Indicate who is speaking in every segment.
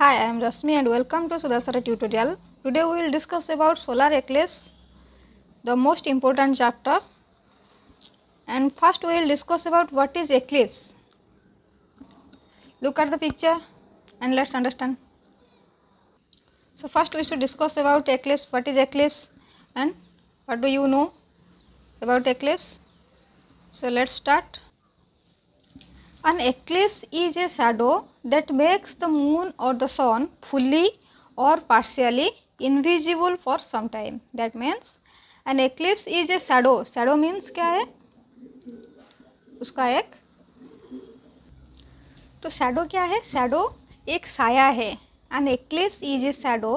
Speaker 1: Hi, I am Rasmi and welcome to Sudhasara tutorial. Today we will discuss about solar eclipse, the most important chapter. And first we will discuss about what is eclipse. Look at the picture and let's understand. So first we should discuss about eclipse, what is eclipse and what do you know about eclipse. So let's start. An eclipse is a shadow that makes the moon or the sun fully or partially invisible for some time. That means an eclipse is a shadow. Shadow means क्या है उसका एक तो shadow क्या है Shadow एक साया है An eclipse is a shadow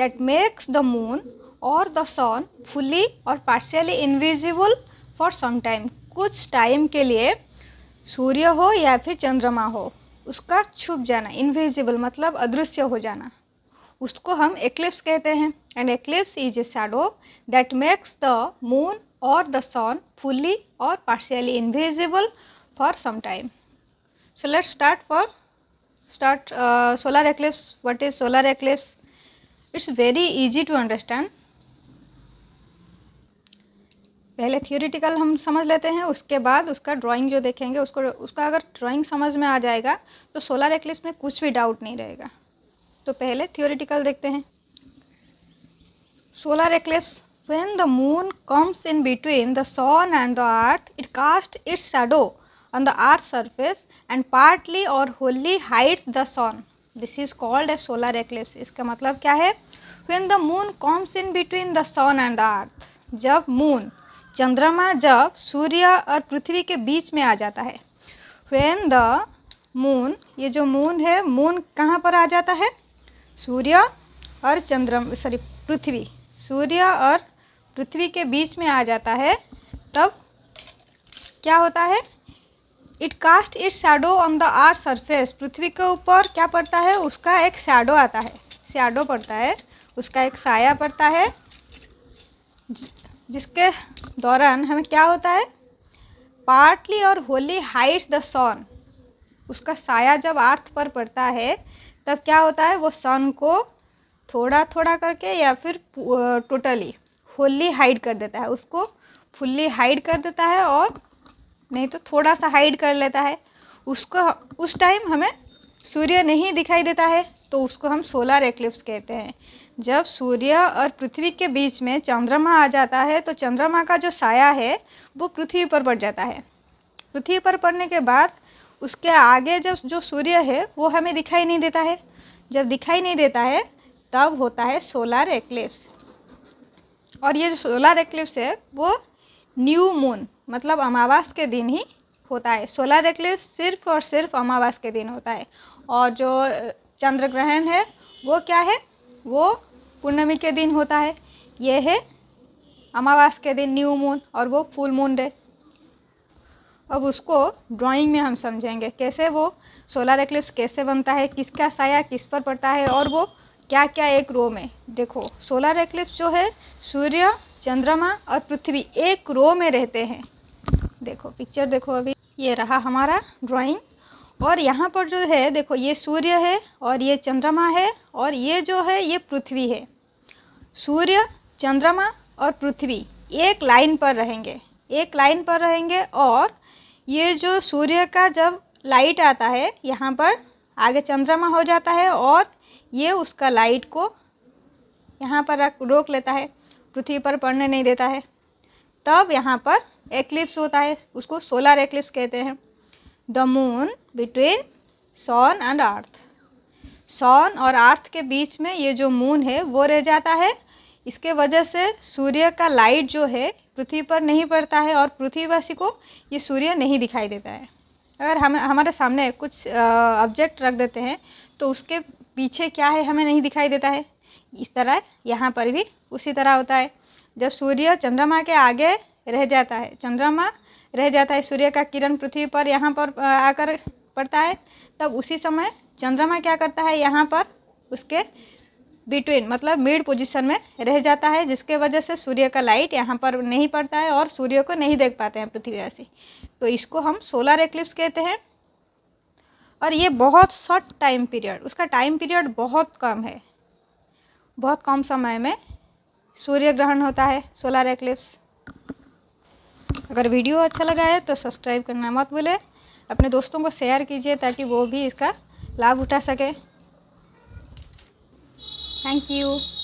Speaker 1: that makes the moon or the sun fully or partially invisible for some time. कुछ time के लिए सूर्य हो या फिर चंद्रमा हो उसका छुप जाना इन्विजिबल मतलब अदृश्य हो जाना उसको हम एक्लिप्स कहते हैं and eclipse is a shadow that makes the moon or the sun fully or partially invisible for some time so let's start for start solar eclipse what is solar eclipse it's very easy to understand पहले theoretical हम समझ लेते हैं उसके बाद उसका drawing जो देखेंगे उसको उसका अगर ड्राइंग समझ में आ जाएगा तो सोलर एक्लिप्स में कुछ भी डाउट नहीं रहेगा तो पहले थियोरिटिकल देखते हैं solar eclipse when the moon comes in between the sun and the earth it cast its shadow on the earth surface and partly or wholly hides the sun this is called a solar eclipse इसका मतलब क्या है when the moon comes in between the sun and the earth जब moon चंद्रमा जब सूर्य और पृथ्वी के बीच में आ जाता है वेन द मून ये जो मून है मून कहाँ पर आ जाता है सूर्य और चंद्रमा सॉरी पृथ्वी सूर्य और पृथ्वी के बीच में आ जाता है तब क्या होता है it cast it shadow on the earth surface पृथ्वी के ऊपर क्या पड़ता है उसका एक शैडो आता है शैडो पड़ता है उसका एक साया पड़ता है जिसके दौरान हमें क्या होता है partly or Holi hides the सन उसका साया जब अर्थ पर पड़ता है तब क्या होता है वो सन को थोड़ा थोड़ा करके या फिर टोटली होली हाइड कर देता है उसको फुल्ली हाइड कर देता है और नहीं तो थोड़ा सा हाइड कर लेता है उसको उस टाइम हमें सूर्य नहीं दिखाई देता है तो उसको हम सोलर एक्लिप्स कहते हैं जब सूर्य और पृथ्वी के बीच में चंद्रमा आ जाता है तो चंद्रमा का जो साया है वो पृथ्वी पर पड़ जाता है पृथ्वी पर पड़ने के बाद उसके आगे जब जो सूर्य है वो हमें दिखाई नहीं देता है जब दिखाई नहीं देता है तब होता है सोलर एक्लिप्स और ये जो सोलर एक्लिप्स है वो न्यू मून मतलब अमावास के दिन ही होता है सोलर एक्लिप्स सिर्फ और सिर्फ अमावास के दिन होता है और जो चंद्र ग्रहण है वो क्या है वो पूर्णमी के दिन होता है ये है अमावास के दिन न्यू मून और वो फुल मून डे अब उसको ड्राइंग में हम समझेंगे कैसे वो सोलर एक्लिप्स कैसे बनता है किसका साया किस पर पड़ता है और वो क्या क्या एक रो में देखो सोलर एक्लिप्स जो है सूर्य चंद्रमा और पृथ्वी एक रो में रहते हैं देखो पिक्चर देखो अभी ये रहा हमारा ड्राइंग और यहाँ पर जो है देखो ये सूर्य है और ये चंद्रमा है और ये जो है ये पृथ्वी है सूर्य चंद्रमा और पृथ्वी एक लाइन पर रहेंगे एक लाइन पर रहेंगे और ये जो सूर्य का जब लाइट आता है यहाँ पर आगे चंद्रमा हो जाता है और ये उसका लाइट को यहाँ पर रोक लेता है पृथ्वी पर पड़ने नहीं देता है तब यहाँ पर एक्लिप्स होता है उसको सोलर एक्लिप्स कहते हैं the moon between sun and earth sun और अर्थ के बीच में ये जो मून है वो रह जाता है इसके वजह से सूर्य का लाइट जो है पृथ्वी पर नहीं पड़ता है और पृथ्वीवासी को ये सूर्य नहीं दिखाई देता है अगर हम हमारे सामने कुछ ऑब्जेक्ट रख देते हैं तो उसके पीछे क्या है हमें नहीं दिखाई देता है इस तरह यहाँ पर भी उसी तरह होता है जब सूर्य चंद्रमा के आगे रह जाता है चंद्रमा रह जाता है सूर्य का किरण पृथ्वी पर यहाँ पर आकर पड़ता है तब उसी समय चंद्रमा क्या करता है यहाँ पर उसके बिटवीन मतलब मिड पोजीशन में रह जाता है जिसके वजह से सूर्य का लाइट यहाँ पर नहीं पड़ता है और सूर्य को नहीं देख पाते हैं पृथ्वी से तो इसको हम सोलर एक्लिप्स कहते हैं और ये बहुत शॉर्ट टाइम पीरियड उसका टाइम पीरियड बहुत कम है बहुत कम समय में सूर्य ग्रहण होता है सोलर एक्लिप्स अगर वीडियो अच्छा लगा है तो सब्सक्राइब करना मत भूलें अपने दोस्तों को शेयर कीजिए ताकि वो भी इसका लाभ उठा सके थैंक यू